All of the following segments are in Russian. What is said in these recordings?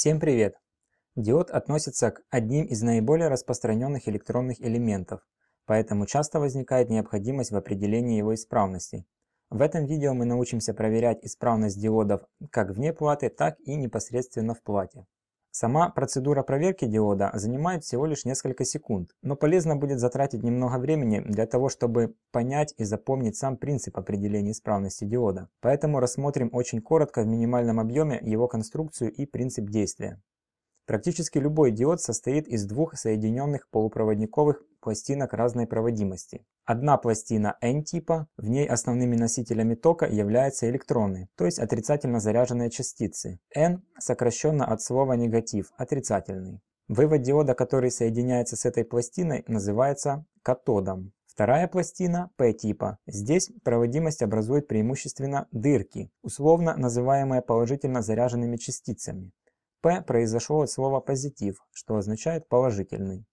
Всем привет! Диод относится к одним из наиболее распространенных электронных элементов, поэтому часто возникает необходимость в определении его исправности. В этом видео мы научимся проверять исправность диодов как вне платы, так и непосредственно в плате. Сама процедура проверки диода занимает всего лишь несколько секунд, но полезно будет затратить немного времени для того, чтобы понять и запомнить сам принцип определения исправности диода. Поэтому рассмотрим очень коротко в минимальном объеме его конструкцию и принцип действия. Практически любой диод состоит из двух соединенных полупроводниковых пластинок разной проводимости. Одна пластина N-типа, в ней основными носителями тока являются электроны, то есть отрицательно заряженные частицы. N сокращенно от слова негатив, отрицательный. Вывод диода, который соединяется с этой пластиной, называется катодом. Вторая пластина P-типа. Здесь проводимость образует преимущественно дырки, условно называемые положительно заряженными частицами. P произошло от слова «позитив», что означает «положительный».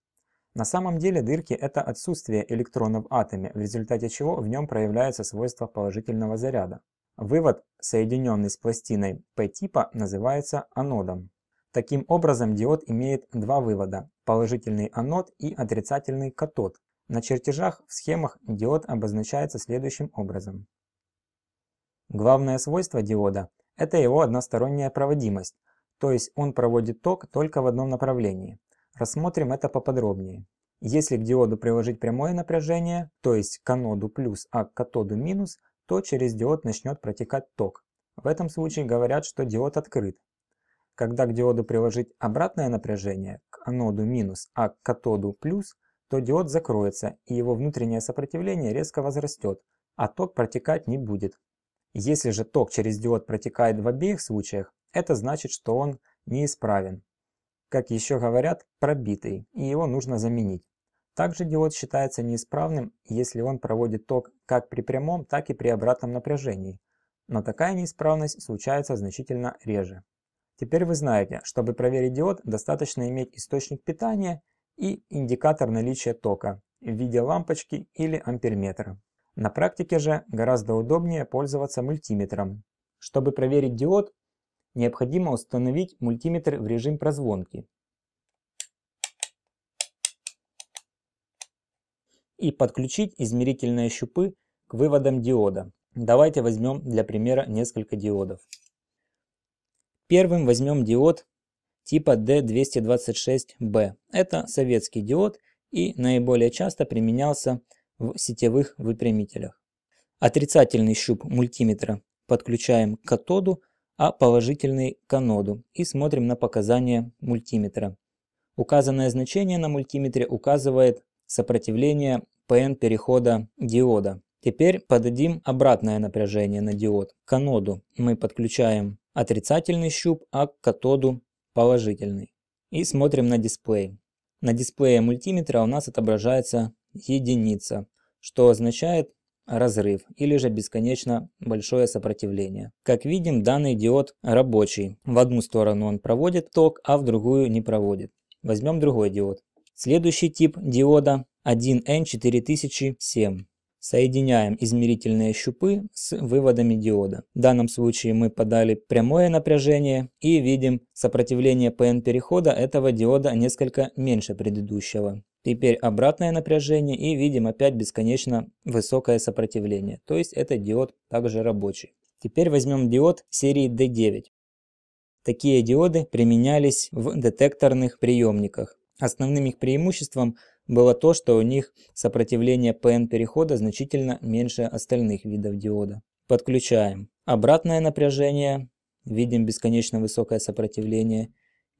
На самом деле дырки – это отсутствие электрона в атоме, в результате чего в нем проявляется свойство положительного заряда. Вывод, соединенный с пластиной P-типа, называется анодом. Таким образом, диод имеет два вывода – положительный анод и отрицательный катод. На чертежах в схемах диод обозначается следующим образом. Главное свойство диода – это его односторонняя проводимость, то есть он проводит ток только в одном направлении. Рассмотрим это поподробнее. Если к диоду приложить прямое напряжение, то есть к аноду плюс, а к катоду минус, то через диод начнет протекать ток. В этом случае говорят, что диод открыт. Когда к диоду приложить обратное напряжение, к аноду минус, а к катоду плюс, то диод закроется и его внутреннее сопротивление резко возрастет, а ток протекать не будет. Если же ток через диод протекает в обеих случаях, это значит, что он неисправен как еще говорят, пробитый, и его нужно заменить. Также диод считается неисправным, если он проводит ток как при прямом, так и при обратном напряжении. Но такая неисправность случается значительно реже. Теперь вы знаете, чтобы проверить диод, достаточно иметь источник питания и индикатор наличия тока в виде лампочки или амперметра. На практике же гораздо удобнее пользоваться мультиметром. Чтобы проверить диод, необходимо установить мультиметр в режим прозвонки и подключить измерительные щупы к выводам диода. Давайте возьмем для примера несколько диодов. Первым возьмем диод типа D226B. Это советский диод и наиболее часто применялся в сетевых выпрямителях. Отрицательный щуп мультиметра подключаем к катоду, а положительный к аноду и смотрим на показания мультиметра. Указанное значение на мультиметре указывает сопротивление PN перехода диода. Теперь подадим обратное напряжение на диод. К аноду мы подключаем отрицательный щуп, а к катоду положительный. И смотрим на дисплей. На дисплее мультиметра у нас отображается единица, что означает разрыв или же бесконечно большое сопротивление. Как видим, данный диод рабочий. В одну сторону он проводит ток, а в другую не проводит. Возьмем другой диод. Следующий тип диода 1N4007. Соединяем измерительные щупы с выводами диода. В данном случае мы подали прямое напряжение и видим сопротивление PN перехода этого диода несколько меньше предыдущего. Теперь обратное напряжение и видим опять бесконечно высокое сопротивление. То есть это диод также рабочий. Теперь возьмем диод серии D9. Такие диоды применялись в детекторных приемниках. Основным их преимуществом было то, что у них сопротивление ПН-перехода значительно меньше остальных видов диода. Подключаем. Обратное напряжение. Видим бесконечно высокое сопротивление.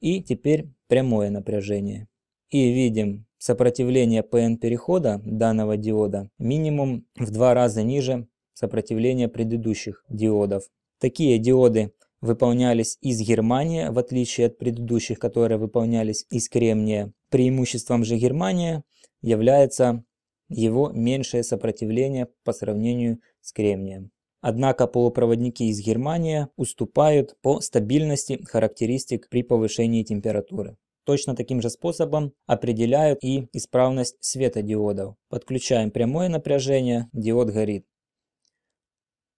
И теперь прямое напряжение. И видим Сопротивление PN перехода данного диода минимум в два раза ниже сопротивления предыдущих диодов. Такие диоды выполнялись из Германии, в отличие от предыдущих, которые выполнялись из кремния. Преимуществом же Германии является его меньшее сопротивление по сравнению с кремнием. Однако полупроводники из Германии уступают по стабильности характеристик при повышении температуры. Точно таким же способом определяют и исправность светодиодов. Подключаем прямое напряжение, диод горит.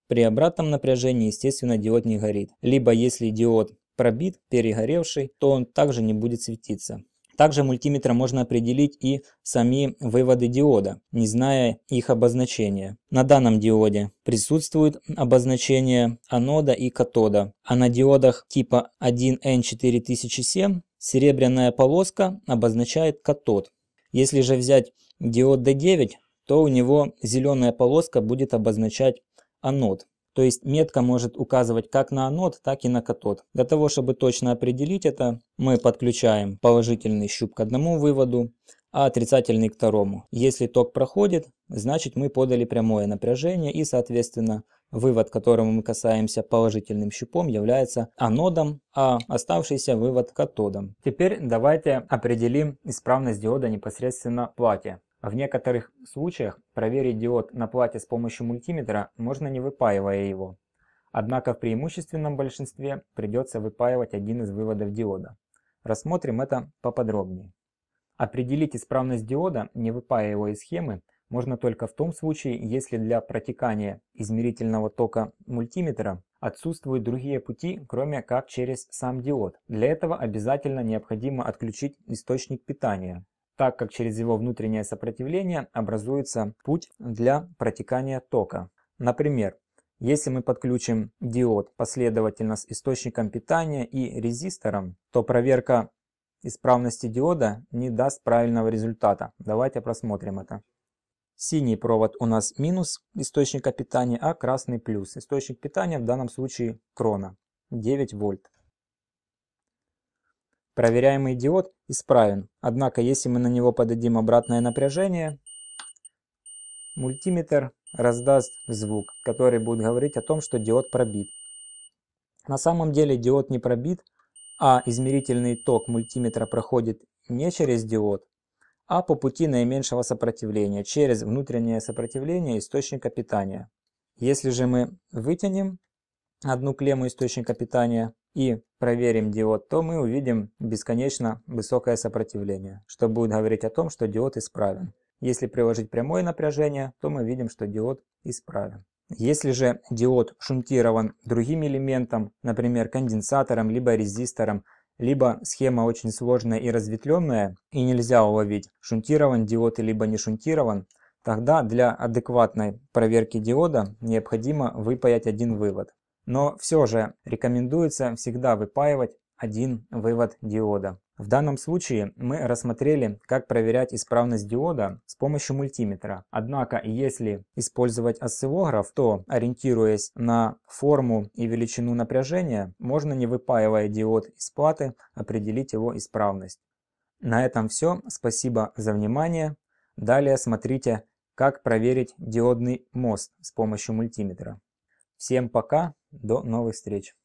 При обратном напряжении, естественно, диод не горит. Либо если диод пробит, перегоревший, то он также не будет светиться. Также мультиметром можно определить и сами выводы диода, не зная их обозначения. На данном диоде присутствует обозначение анода и катода, а на диодах типа 1N4007 Серебряная полоска обозначает катод. Если же взять диод D9, то у него зеленая полоска будет обозначать анод. То есть метка может указывать как на анод, так и на катод. Для того, чтобы точно определить это, мы подключаем положительный щуп к одному выводу, а отрицательный к второму. Если ток проходит, значит мы подали прямое напряжение и, соответственно, вывод, к которому мы касаемся положительным щупом, является анодом, а оставшийся вывод катодом. Теперь давайте определим исправность диода непосредственно в плате. В некоторых случаях проверить диод на плате с помощью мультиметра можно не выпаивая его. Однако в преимущественном большинстве придется выпаивать один из выводов диода. Рассмотрим это поподробнее. Определить исправность диода, не выпая его из схемы, можно только в том случае, если для протекания измерительного тока мультиметра отсутствуют другие пути, кроме как через сам диод. Для этого обязательно необходимо отключить источник питания, так как через его внутреннее сопротивление образуется путь для протекания тока. Например, если мы подключим диод последовательно с источником питания и резистором, то проверка исправности диода не даст правильного результата. Давайте просмотрим это. Синий провод у нас минус источника питания, а красный плюс. Источник питания в данном случае крона 9 вольт. Проверяемый диод исправен, однако если мы на него подадим обратное напряжение, мультиметр раздаст звук, который будет говорить о том, что диод пробит. На самом деле диод не пробит, а измерительный ток мультиметра проходит не через диод, а по пути наименьшего сопротивления, через внутреннее сопротивление источника питания. Если же мы вытянем одну клемму источника питания и проверим диод, то мы увидим бесконечно высокое сопротивление, что будет говорить о том, что диод исправен. Если приложить прямое напряжение, то мы видим, что диод исправен. Если же диод шунтирован другим элементом, например, конденсатором, либо резистором, либо схема очень сложная и разветвленная, и нельзя уловить, шунтирован диод либо не шунтирован, тогда для адекватной проверки диода необходимо выпаять один вывод. Но все же рекомендуется всегда выпаивать один вывод диода. В данном случае мы рассмотрели, как проверять исправность диода с помощью мультиметра. Однако, если использовать осциллограф, то, ориентируясь на форму и величину напряжения, можно, не выпаивая диод из платы, определить его исправность. На этом все. Спасибо за внимание. Далее смотрите, как проверить диодный мост с помощью мультиметра. Всем пока, до новых встреч!